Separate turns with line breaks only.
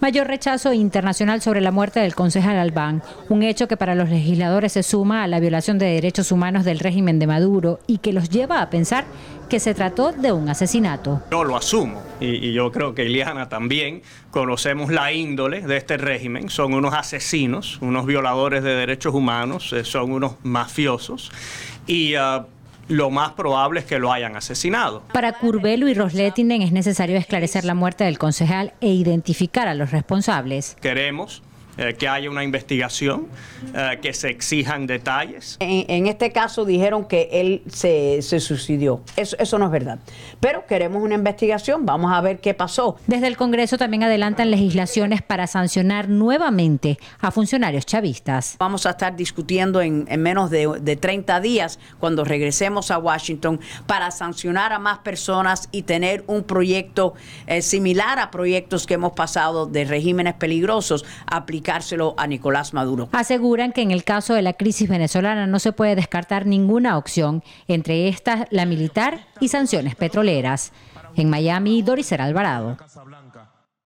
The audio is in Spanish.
Mayor rechazo internacional sobre la muerte del concejal Albán, un hecho que para los legisladores se suma a la violación de derechos humanos del régimen de Maduro y que los lleva a pensar que se trató de un asesinato.
Yo lo asumo y, yo creo que Iliana también conocemos la índole de este régimen. Son unos asesinos, unos violadores de derechos humanos, eh, son unos mafiosos y ah, lo más probable es que lo hayan asesinado.
Para Curbelo y Rosletinen es necesario esclarecer la muerte del concejal e
identificar a los responsables.
Queremos eh, que haya una investigación, eh, que se exijan detalles.
En, este caso dijeron que él se, se suicidió. Eso, no es verdad. Pero queremos una investigación, vamos a ver qué pasó. Desde el Congreso también
adelantan legislaciones para sancionar nuevamente a funcionarios chavistas.
Vamos a estar discutiendo en, menos de, 30 días, cuando regresemos a Washington, para sancionar a más personas y tener un proyecto eh, similar a proyectos que hemos pasado de regímenes peligrosos aplicando Nicolás Maduro.
Aseguran que en el caso de la crisis venezolana no se puede descartar ninguna opción, entre estas la militar y sanciones petroleras. En Miami, Doris Alvarado.